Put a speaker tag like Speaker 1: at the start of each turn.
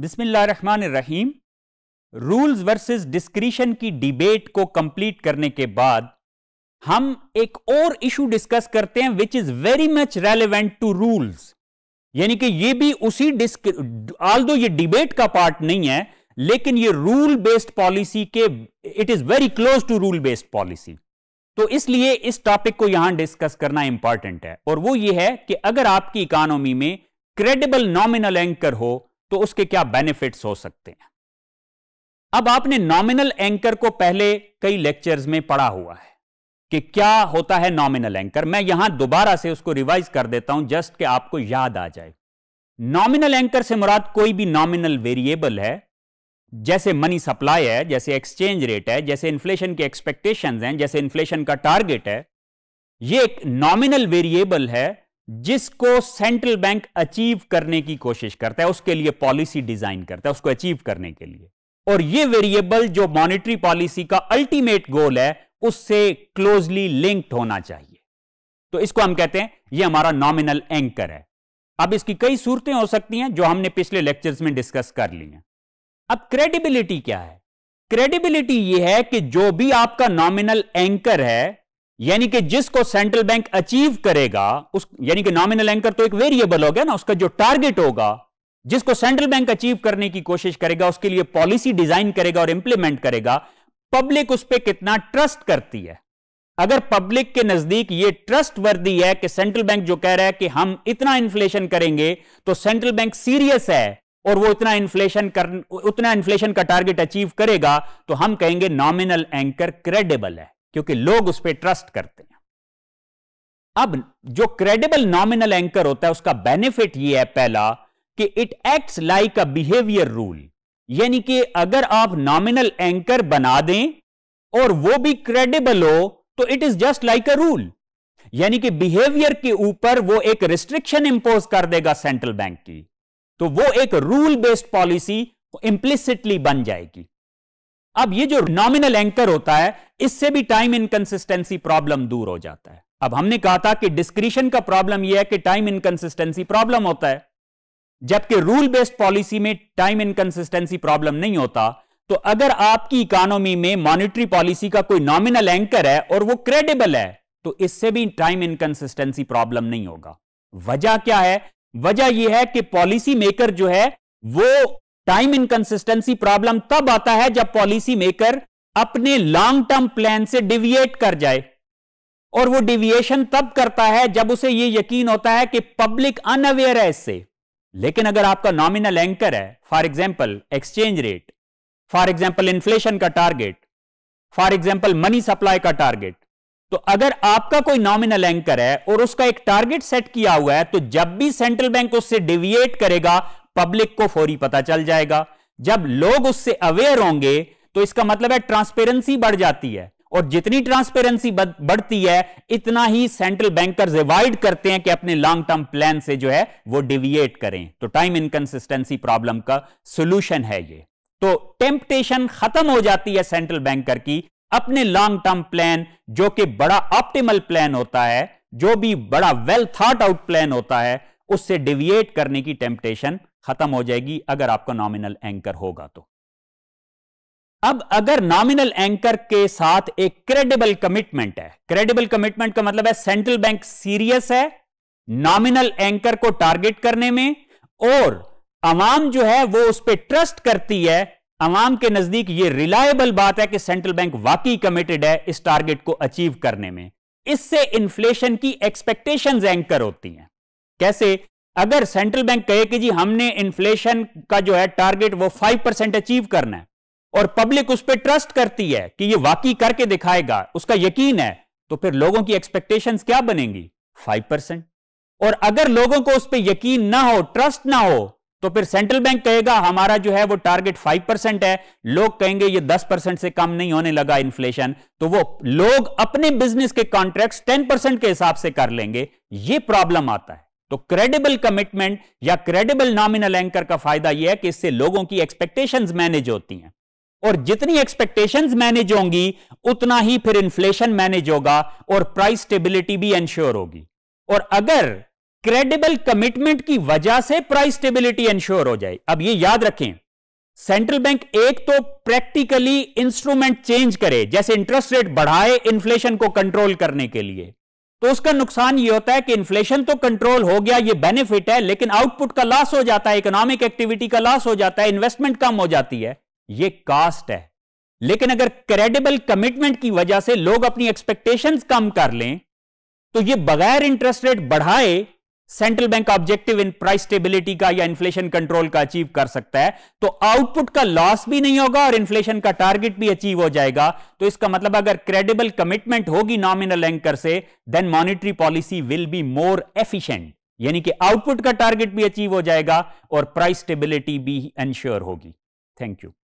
Speaker 1: बिस्मिल्लाहमान rules versus discretion की debate को complete करने के बाद हम एक और इशू डिस्कस करते हैं which is very much relevant to rules यानी कि ये भी उसी आल दो ये डिबेट का पार्ट नहीं है लेकिन ये रूल बेस्ड पॉलिसी के it is very close to rule based policy तो इसलिए इस टॉपिक को यहां डिस्कस करना इंपॉर्टेंट है और वो ये है कि अगर आपकी इकोनॉमी में क्रेडिबल नॉमिनल एंकर हो तो उसके क्या बेनिफिट्स हो सकते हैं अब आपने नॉमिनल एंकर को पहले कई लेक्चर्स में पढ़ा हुआ है कि क्या होता है नॉमिनल एंकर मैं यहां दोबारा से उसको रिवाइज कर देता हूं जस्ट कि आपको याद आ जाए नॉमिनल एंकर से मुराद कोई भी नॉमिनल वेरिएबल है जैसे मनी सप्लाई है जैसे एक्सचेंज रेट है जैसे इन्फ्लेशन की एक्सपेक्टेशंस हैं जैसे इन्फ्लेशन का टारगेट है ये एक नॉमिनल वेरिएबल है जिसको सेंट्रल बैंक अचीव करने की कोशिश करता है उसके लिए पॉलिसी डिजाइन करता है उसको अचीव करने के लिए और ये वेरिएबल जो मॉनेटरी पॉलिसी का अल्टीमेट गोल है उससे क्लोजली लिंक्ड होना चाहिए तो इसको हम कहते हैं ये हमारा नॉमिनल एंकर है अब इसकी कई सूरतें हो सकती हैं जो हमने पिछले लेक्चर्स में डिस्कस कर ली हैं अब क्रेडिबिलिटी क्या है क्रेडिबिलिटी यह है कि जो भी आपका नॉमिनल एंकर है यानी कि जिसको सेंट्रल बैंक अचीव करेगा उस यानी कि नॉमिनल एंकर तो एक वेरिएबल हो गया ना उसका जो टारगेट होगा जिसको सेंट्रल बैंक अचीव करने की कोशिश करेगा उसके लिए पॉलिसी डिजाइन करेगा और इंप्लीमेंट करेगा पब्लिक उस पर कितना ट्रस्ट करती है अगर पब्लिक के नजदीक ये ट्रस्ट वर्दी है कि सेंट्रल बैंक जो कह रहा है कि हम इतना इन्फ्लेशन करेंगे तो सेंट्रल बैंक सीरियस है और वो इतना इन्फ्लेशन कर उतना इन्फ्लेशन का टारगेट अचीव करेगा तो हम कहेंगे नॉमिनल एंकर क्रेडिबल है क्योंकि लोग उस पर ट्रस्ट करते हैं अब जो क्रेडिबल नॉमिनल एंकर होता है उसका बेनिफिट यह है पहला कि it acts like a behaviour rule यानी कि अगर आप नॉमिनल एंकर बना दें और वो भी क्रेडिबल हो तो it is just like a rule यानी कि बिहेवियर के ऊपर वो एक रिस्ट्रिक्शन इंपोज कर देगा सेंट्रल बैंक की तो वो एक रूल बेस्ड पॉलिसी इंप्लिसिटली बन जाएगी अब ये जो नॉमिनल एंकर होता है इससे भी टाइम इनकंसिस्टेंसी प्रॉब्लम दूर हो जाता है अब हमने कहा था कि डिस्क्रिशन का प्रॉब्लम ये है कि टाइम इनकंसिस्टेंसी प्रॉब्लम होता है जबकि रूल बेस्ड पॉलिसी में टाइम इनकंसिस्टेंसी प्रॉब्लम नहीं होता तो अगर आपकी इकोनॉमी में मॉनिटरी पॉलिसी का कोई नॉमिनल एंकर है और वो क्रेडिबल है तो इससे भी टाइम इनकंसिस्टेंसी प्रॉब्लम नहीं होगा वजह क्या है वजह यह है कि पॉलिसी मेकर जो है वो टाइम इनकंसिस्टेंसी प्रॉब्लम तब आता है जब पॉलिसी मेकर अपने लॉन्ग टर्म प्लान से डिविएट कर जाए और वो डिविएशन तब करता है जब उसे ये यकीन होता है कि पब्लिक अनअवेयर है इससे लेकिन अगर आपका नॉमिनल एंकर है for example exchange rate for example inflation का target for example money supply का टारगेट तो अगर आपका कोई नॉमिनल एंकर है और उसका एक टारगेट सेट किया हुआ है तो जब भी सेंट्रल बैंक उससे डिविएट करेगा पब्लिक को फौरी पता चल जाएगा जब लोग उससे अवेयर होंगे तो इसका मतलब है ट्रांसपेरेंसी बढ़ जाती है और जितनी ट्रांसपेरेंसी बढ़ती है इतना ही सेंट्रल बैंकर रिवाइड करते हैं कि अपने लॉन्ग टर्म प्लान से जो है वो डिविएट करें तो टाइम इनकन्सिस्टेंसी प्रॉब्लम का सोल्यूशन है ये तो टेम्पटेशन खत्म हो जाती है सेंट्रल बैंकर की अपने लॉन्ग टर्म प्लान जो कि बड़ा ऑप्टिमल प्लान होता है जो भी बड़ा वेल थॉट आउट प्लान होता है उससे डिविएट करने की टेम्पटेशन खत्म हो जाएगी अगर आपका नॉमिनल एंकर होगा तो अब अगर नॉमिनल एंकर के साथ एक क्रेडिबल कमिटमेंट है क्रेडिबल कमिटमेंट का मतलब है सेंट्रल बैंक सीरियस है नॉमिनल एंकर को टारगेट करने में और अवाम जो है वो उस पर ट्रस्ट करती है अवाम के नजदीक ये रिलायबल बात है कि सेंट्रल बैंक वाकई कमिटेड है इस टारगेट को अचीव करने में इससे इन्फ्लेशन की एक्सपेक्टेशंस एंकर होती हैं कैसे अगर सेंट्रल बैंक कहे कि जी हमने इन्फ्लेशन का जो है टारगेट वो फाइव परसेंट अचीव करना है और पब्लिक उस पर ट्रस्ट करती है कि ये वाकई करके दिखाएगा उसका यकीन है तो फिर लोगों की एक्सपेक्टेशंस क्या बनेंगी फाइव परसेंट और अगर लोगों को उस पर यकीन ना हो ट्रस्ट ना हो तो फिर सेंट्रल बैंक कहेगा हमारा जो है वो टारगेट फाइव परसेंट है लोग कहेंगे ये दस परसेंट से कम नहीं होने लगा इन्फ्लेशन तो वो लोग अपने बिजनेस के कॉन्ट्रैक्ट टेन परसेंट के हिसाब से कर लेंगे ये प्रॉब्लम आता है तो क्रेडिबल कमिटमेंट या क्रेडिबल नॉमिनल एंकर का फायदा यह है कि इससे लोगों की एक्सपेक्टेशंस मैनेज होती हैं और जितनी एक्सपेक्टेशंस मैनेज होंगी उतना ही फिर इन्फ्लेशन मैनेज होगा और प्राइस स्टेबिलिटी भी एंश्योर होगी और अगर क्रेडिबल कमिटमेंट की वजह से प्राइस स्टेबिलिटी एंश्योर हो जाए अब ये याद रखें सेंट्रल बैंक एक तो प्रैक्टिकली इंस्ट्रूमेंट चेंज करे जैसे इंटरेस्ट रेट बढ़ाए इन्फ्लेशन को कंट्रोल करने के लिए तो उसका नुकसान ये होता है कि इन्फ्लेशन तो कंट्रोल हो गया ये बेनिफिट है लेकिन आउटपुट का लॉस हो जाता है इकोनॉमिक एक्टिविटी का लॉस हो जाता है इन्वेस्टमेंट कम हो जाती है ये कास्ट है लेकिन अगर क्रेडिबल कमिटमेंट की वजह से लोग अपनी एक्सपेक्टेशंस कम कर लें तो ये बगैर इंटरेस्ट रेट बढ़ाए central bank objective in price stability का या इन्फ्लेशन कंट्रोल का अचीव कर सकता है तो आउटपुट का लॉस भी नहीं होगा और इन्फ्लेशन का टारगेट भी अचीव हो जाएगा तो इसका मतलब अगर क्रेडिबल कमिटमेंट होगी नॉमिनल एंकर से then monetary policy will be more efficient यानी कि आउटपुट का टारगेट भी अचीव हो जाएगा और प्राइस स्टेबिलिटी भी इंश्योर होगी थैंक यू